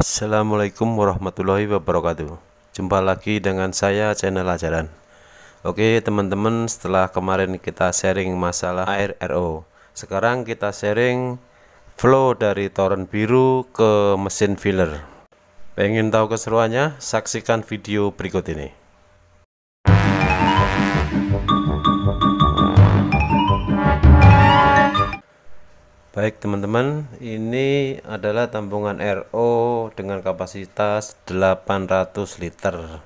Assalamualaikum warahmatullahi wabarakatuh Jumpa lagi dengan saya channel ajaran Oke teman-teman setelah kemarin kita sharing masalah air RO Sekarang kita sharing flow dari torrent biru ke mesin filler Pengen tahu keseruannya? Saksikan video berikut ini Baik teman-teman, ini adalah tampungan RO dengan kapasitas 800 liter.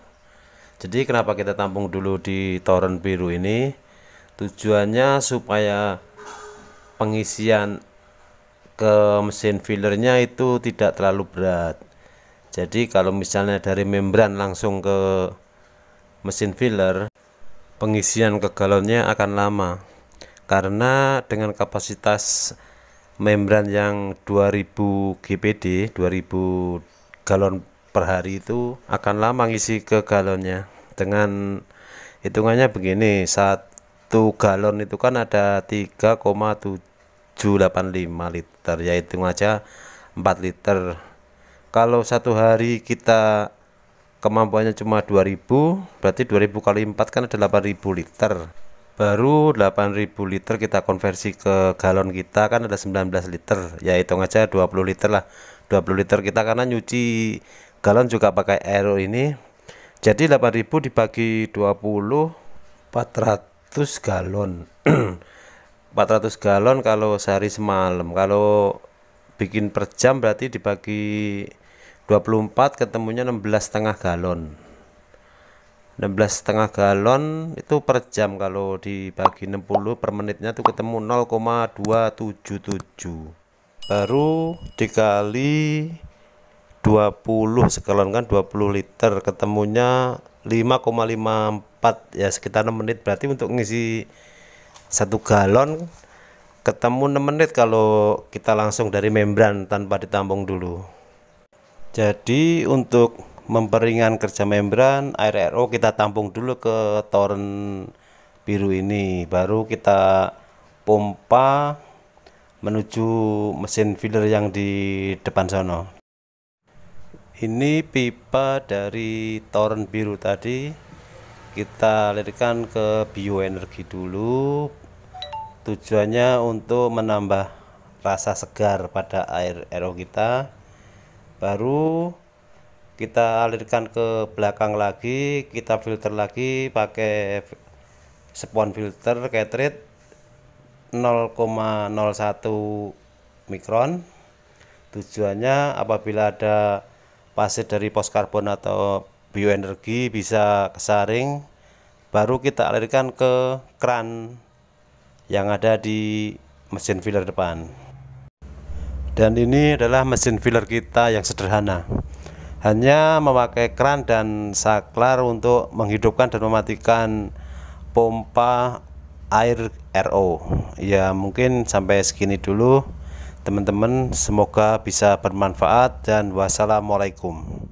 Jadi kenapa kita tampung dulu di toren biru ini? Tujuannya supaya pengisian ke mesin fillernya itu tidak terlalu berat. Jadi kalau misalnya dari membran langsung ke mesin filler, pengisian ke galonnya akan lama. Karena dengan kapasitas membran yang 2000 GPD 2000 galon per hari itu akan lama ngisi ke galonnya dengan hitungannya begini satu galon itu kan ada 3,785 liter ya hitung aja 4 liter kalau satu hari kita kemampuannya cuma 2000 berarti 2000 kali 4 kan ada 8000 liter baru 8000 liter kita konversi ke galon kita kan ada 19 liter ya hitung aja 20 liter lah 20 liter kita karena nyuci galon juga pakai aero ini jadi 8000 dibagi 20 400 galon 400 galon kalau sehari semalam kalau bikin per jam berarti dibagi 24 ketemunya 16 setengah galon 16 setengah galon itu per jam kalau dibagi 60 per menitnya itu ketemu 0,277 baru dikali 20 sekalon kan 20 liter ketemunya 5,54 ya sekitar 6 menit berarti untuk ngisi satu galon ketemu 6 menit kalau kita langsung dari membran tanpa ditampung dulu jadi untuk memperingan kerja membran air RO kita tampung dulu ke toren biru ini baru kita pompa menuju mesin filler yang di depan sana ini pipa dari toren biru tadi kita lirikan ke bioenergi dulu tujuannya untuk menambah rasa segar pada air RO kita baru kita alirkan ke belakang lagi kita filter lagi pakai spon filter catrid 0,01 mikron tujuannya apabila ada pasir dari pos karbon atau bioenergi bisa kesaring baru kita alirkan ke kran yang ada di mesin filler depan dan ini adalah mesin filler kita yang sederhana hanya memakai kran dan saklar untuk menghidupkan dan mematikan pompa air RO ya mungkin sampai segini dulu teman-teman semoga bisa bermanfaat dan wassalamualaikum